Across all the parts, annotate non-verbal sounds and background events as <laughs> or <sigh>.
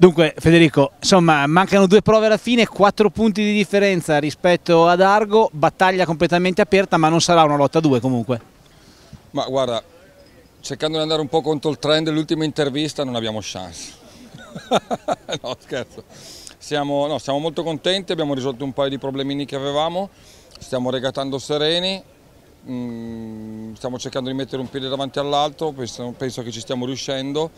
Dunque Federico, insomma mancano due prove alla fine, quattro punti di differenza rispetto ad Argo, battaglia completamente aperta ma non sarà una lotta a due comunque. Ma guarda, cercando di andare un po' contro il trend dell'ultima intervista non abbiamo chance. <laughs> no scherzo, siamo, no, siamo molto contenti, abbiamo risolto un paio di problemini che avevamo, stiamo regatando sereni, mm, stiamo cercando di mettere un piede davanti all'altro, penso, penso che ci stiamo riuscendo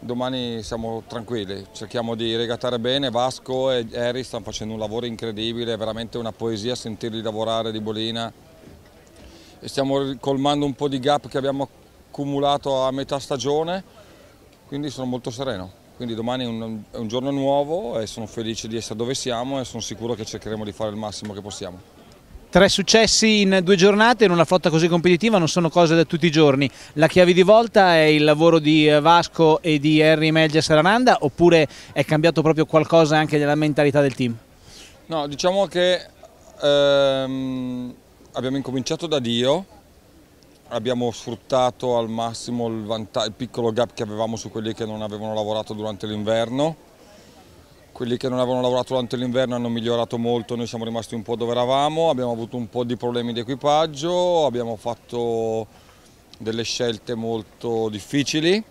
domani siamo tranquilli, cerchiamo di regatare bene, Vasco e Harry stanno facendo un lavoro incredibile, è veramente una poesia sentirli lavorare di Bolina e stiamo colmando un po' di gap che abbiamo accumulato a metà stagione, quindi sono molto sereno. Quindi domani è un, è un giorno nuovo e sono felice di essere dove siamo e sono sicuro che cercheremo di fare il massimo che possiamo. Tre successi in due giornate in una flotta così competitiva non sono cose da tutti i giorni. La chiave di volta è il lavoro di eh, Vasco e di Henry Melgia Sarananda oppure è cambiato proprio qualcosa anche nella mentalità del team? No, diciamo che ehm, abbiamo incominciato da Dio, abbiamo sfruttato al massimo il, il piccolo gap che avevamo su quelli che non avevano lavorato durante l'inverno quelli che non avevano lavorato durante l'inverno hanno migliorato molto, noi siamo rimasti un po' dove eravamo, abbiamo avuto un po' di problemi di equipaggio, abbiamo fatto delle scelte molto difficili,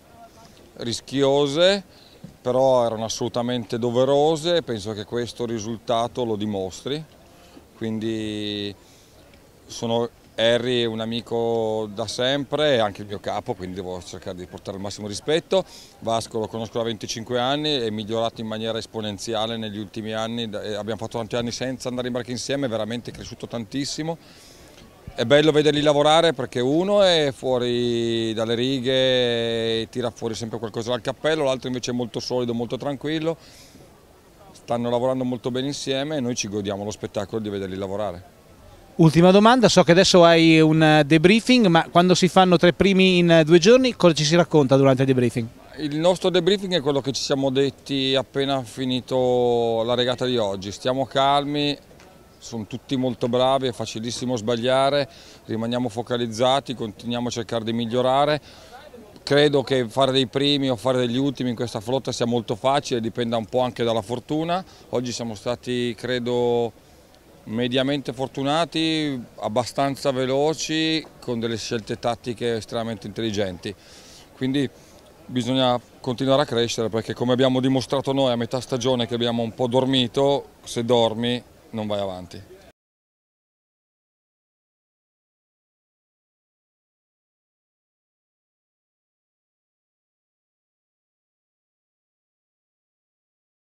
rischiose, però erano assolutamente doverose e penso che questo risultato lo dimostri. Quindi sono Harry è un amico da sempre, è anche il mio capo, quindi devo cercare di portare il massimo rispetto. Vasco lo conosco da 25 anni, è migliorato in maniera esponenziale negli ultimi anni, eh, abbiamo fatto tanti anni senza andare in barca insieme, è veramente cresciuto tantissimo. È bello vederli lavorare perché uno è fuori dalle righe, e eh, tira fuori sempre qualcosa dal cappello, l'altro invece è molto solido, molto tranquillo. Stanno lavorando molto bene insieme e noi ci godiamo lo spettacolo di vederli lavorare. Ultima domanda, so che adesso hai un eh, debriefing, ma quando si fanno tre primi in eh, due giorni cosa ci si racconta durante il debriefing? Il nostro debriefing è quello che ci siamo detti appena finito la regata di oggi, stiamo calmi, sono tutti molto bravi, è facilissimo sbagliare, rimaniamo focalizzati, continuiamo a cercare di migliorare. Credo che fare dei primi o fare degli ultimi in questa flotta sia molto facile, dipenda un po' anche dalla fortuna. Oggi siamo stati, credo, mediamente fortunati, abbastanza veloci, con delle scelte tattiche estremamente intelligenti. Quindi bisogna continuare a crescere perché come abbiamo dimostrato noi a metà stagione che abbiamo un po' dormito, se dormi non vai avanti.